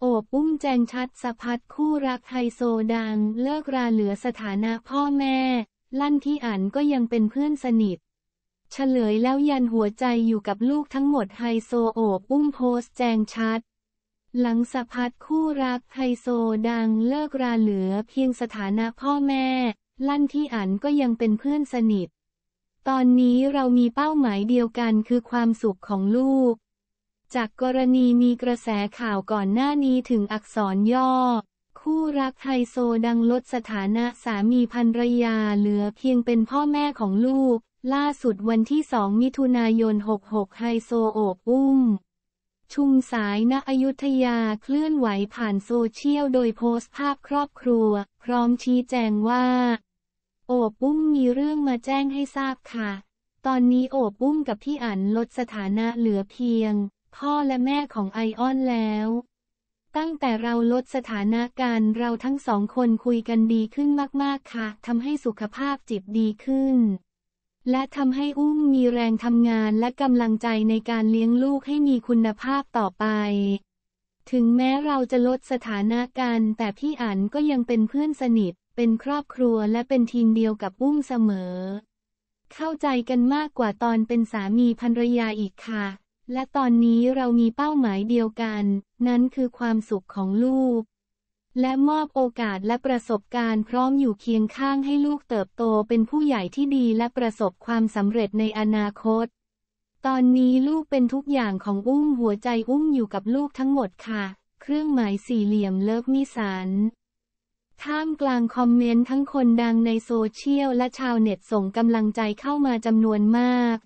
โอบอุ้ม แจงชัดสะพัดคู่รักไฮโซดัง เลิกราเหลือสถานะพ่อแม่ ลั่นที่อ่านก็ยังเป็นเพื่อนสนิท เฉลยแล้วยันหัวใจอยู่กับลูกทั้งหมดไฮโซโอบอุ้มโพสแจงชัด หลังสะพัดคู่รักไฮโซดังเลิกราเหลือเพียงสถานะพ่อแม่ ลั่นที่อ่านก็ยังเป็นเพื่อนสนิท ตอนนี้เรามีเป้าหมายเดียวกันคือความสุขของลูกจากกรณีมีกระแสข่าวก่อนหน้านี้ถึงอักษรย่อ คู่รักไฮโซดังลดสถานะสามีภรรยาเหลือเพียงเป็นพ่อแม่ของลูก ล่าสุดวันที่สองมิถุนายน 66ไฮโซโอบอุ้ม ชุมสายณอยุธยาเคลื่อนไหวผ่านโซเชียลโดยโพสต์ภาพครอบครัว พร้อมชี้แจงว่า โอบอุ้มมีเรื่องมาแจ้งให้ทราบค่ะ ตอนนี้โอบอุ้มกับพี่อั๋นลดสถานะเหลือเพียงพ่อและแม่ของไอออนแล้ว ตั้งแต่เราลดสถานะการเราทั้งสองคนคุยกันดีขึ้นมาก ๆค่ะทำให้สุขภาพจิตดีขึ้น และทำให้อุ้มมีแรงทำงานและกำลังใจในการเลี้ยงลูกให้มีคุณภาพต่อไป ถึงแม้เราจะลดสถานะกันแต่พี่อันก็ยังเป็นเพื่อนสนิท เป็นครอบครัวและเป็นทีมเดียวกับอุ้มเสมอ เข้าใจกันมากกว่าตอนเป็นสามีภรรยาอีกค่ะและตอนนี้เรามีเป้าหมายเดียวกัน นั้นคือความสุขของลูก และมอบโอกาสและประสบการณ์พร้อมอยู่เคียงข้างให้ลูกเติบโตเป็นผู้ใหญ่ที่ดีและประสบความสำเร็จในอนาคต ตอนนี้ลูกเป็นทุกอย่างของอุ้มหัวใจอุ้มอยู่กับลูกทั้งหมดค่ะ เครื่องหมายสี่เหลี่ยมเลิฟมิสันท่ามกลางคอมเมนต์ทั้งคนดังในโซเชียลและชาวเน็ตส่งกำลังใจเข้ามาจำนวนมาก